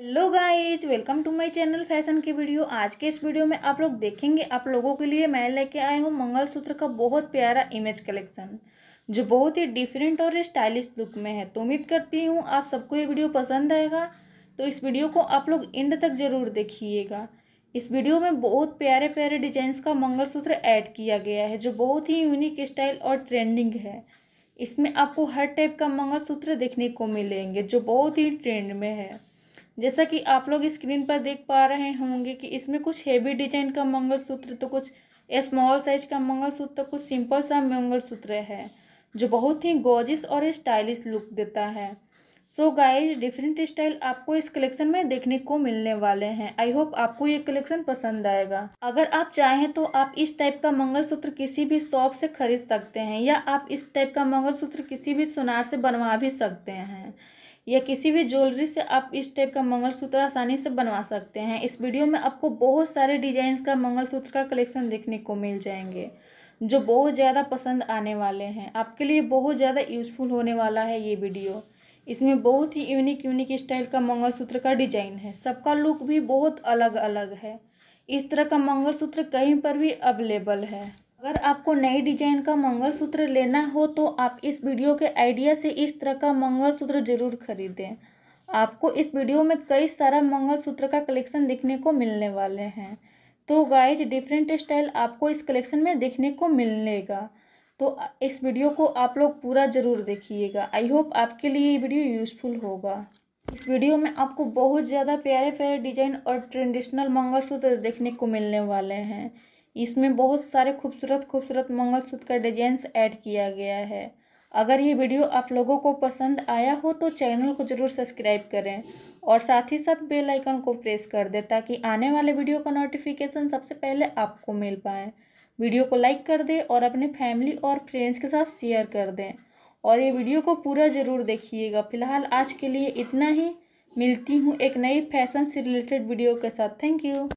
hello guys welcome to my channel fashion की video आज के इस वीडियो में आप लोग देखेंगे आप लोगों के लिए मैं लेके आए हूँ मंगलसूत्र का बहुत प्यारा इमेज कलेक्शन जो बहुत ही डिफरेंट और स्टाइलिश लुक में है तो उम्मीद करती हूँ आप सबको ये वीडियो पसंद आएगा तो इस वीडियो को आप लोग एंड तक ज़रूर देखिएगा इस वीडियो में बहुत प्यारे प्यारे डिजाइंस का मंगलसूत्र ऐड किया गया है जो बहुत ही यूनिक स्टाइल और ट्रेंडिंग है इसमें आपको हर टाइप का मंगलसूत्र देखने को मिलेंगे जो बहुत ही ट्रेंड में है जैसा कि आप लोग स्क्रीन पर देख पा रहे होंगे कि इसमें कुछ हेवी डिजाइन का मंगलसूत्र तो कुछ स्मॉल साइज का मंगलसूत्र तो कुछ सिंपल सा मंगलसूत्र है जो बहुत ही गॉजिस और स्टाइलिश लुक देता है सो गाइज डिफरेंट स्टाइल आपको इस कलेक्शन में देखने को मिलने वाले हैं आई होप आपको ये कलेक्शन पसंद आएगा अगर आप चाहें तो आप इस टाइप का मंगलसूत्र किसी भी शॉप से खरीद सकते हैं या आप इस टाइप का मंगलसूत्र किसी भी सुनार से बनवा भी सकते हैं या किसी भी ज्वेलरी से आप इस टाइप का मंगलसूत्र आसानी से बनवा सकते हैं इस वीडियो में आपको बहुत सारे डिजाइन का मंगलसूत्र का कलेक्शन देखने को मिल जाएंगे जो बहुत ज़्यादा पसंद आने वाले हैं आपके लिए बहुत ज़्यादा यूजफुल होने वाला है ये वीडियो इसमें बहुत ही यूनिक यूनिक स्टाइल का मंगलसूत्र का डिजाइन है सबका लुक भी बहुत अलग अलग है इस तरह का मंगलसूत्र कहीं पर भी अवेलेबल है अगर आपको नई डिजाइन का मंगलसूत्र लेना हो तो आप इस वीडियो के आइडिया से इस तरह का मंगलसूत्र जरूर खरीदें आपको इस वीडियो में कई सारा मंगलसूत्र का कलेक्शन देखने को मिलने वाले हैं तो गाइज डिफरेंट स्टाइल आपको इस कलेक्शन में देखने को मिलेगा तो इस वीडियो को आप लोग पूरा ज़रूर देखिएगा आई होप आपके लिए ये वीडियो यूज़फुल होगा इस वीडियो में आपको बहुत ज़्यादा प्यारे प्यारे डिजाइन और ट्रेडिशनल मंगलसूत्र देखने को मिलने वाले हैं इसमें बहुत सारे खूबसूरत खूबसूरत मंगलसूत्र का डिजाइंस ऐड किया गया है अगर ये वीडियो आप लोगों को पसंद आया हो तो चैनल को ज़रूर सब्सक्राइब करें और साथ ही साथ बेल आइकन को प्रेस कर दें ताकि आने वाले वीडियो का नोटिफिकेशन सबसे पहले आपको मिल पाए वीडियो को लाइक कर दें और अपने फैमिली और फ्रेंड्स के साथ शेयर कर दें और ये वीडियो को पूरा ज़रूर देखिएगा फिलहाल आज के लिए इतना ही मिलती हूँ एक नई फैशन से रिलेटेड वीडियो के साथ थैंक यू